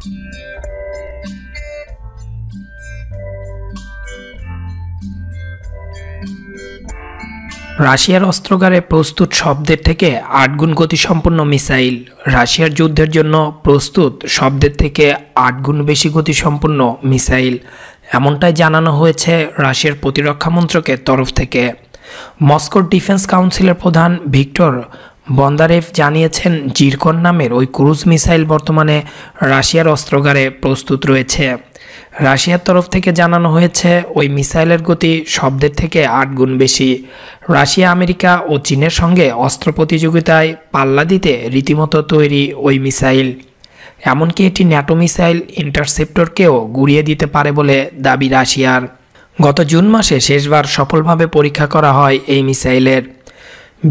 রাশিয়ার অস্ত্রগারে প্রস্তুত শব্দের থেকে আটগুণ গতিসম্পন্ন মিসাইল রাশিয়ার যুদ্ধের জন্য প্রস্তুত শব্দের থেকে আটগুণ বেশি গতিসম্পন্ন মিসাইল এমনটাই জানানো হয়েছে রাশিয়ার প্রতিরক্ষা মন্ত্রকের তরফ থেকে মস্কোর ডিফেন্স কাউন্সিলের প্রধান ভিক্টর বন্দারেভ জানিয়েছেন জিরকন নামের ওই ক্রুজ মিসাইল বর্তমানে রাশিয়ার অস্ত্রগারে প্রস্তুত রয়েছে রাশিয়ার তরফ থেকে জানানো হয়েছে ওই মিসাইলের গতি শব্দের থেকে আট গুণ বেশি রাশিয়া আমেরিকা ও চীনের সঙ্গে অস্ত্র প্রতিযোগিতায় পাল্লা দিতে রীতিমতো তৈরি ওই মিসাইল এমনকি এটি ন্যাটো মিসাইল ইন্টারসেপ্টরকেও গুড়িয়ে দিতে পারে বলে দাবি রাশিয়ার গত জুন মাসে শেষবার সফলভাবে পরীক্ষা করা হয় এই মিসাইলের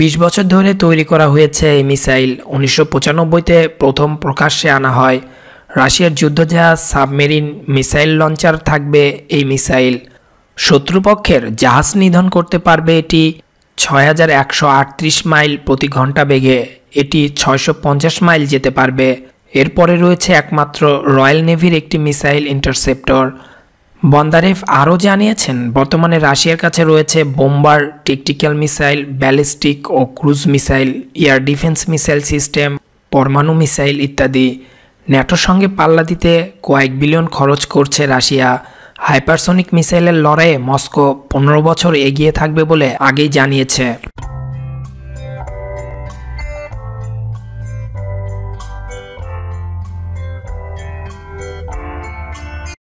বিশ বছর ধরে তৈরি করা হয়েছে এই মিসাইল উনিশশো পঁচানব্বইতে প্রথম প্রকাশ্যে আনা হয় রাশিয়ার যুদ্ধজাহাজ সাবমেরিন মিসাইল লঞ্চার থাকবে এই মিসাইল শত্রুপক্ষের জাহাজ নিধন করতে পারবে এটি ছয় মাইল প্রতি ঘন্টা বেগে এটি ছয়শো মাইল যেতে পারবে এরপরে রয়েছে একমাত্র রয়্যাল নেভির একটি মিসাইল ইন্টারসেপ্টর বন্দারেভ আরও জানিয়েছেন বর্তমানে রাশিয়ার কাছে রয়েছে বোম্বার টিকটিক্যাল মিসাইল ব্যালিস্টিক ও cruise missile air defence missile system পরমাণু মিসাইল ইত্যাদি ন্যাটোর সঙ্গে পাল্লা দিতে কয়েক বিলিয়ন খরচ করছে রাশিয়া হাইপারসনিক মিসাইলের লড়াইয়ে মস্কো পনেরো বছর এগিয়ে থাকবে বলে আগেই জানিয়েছে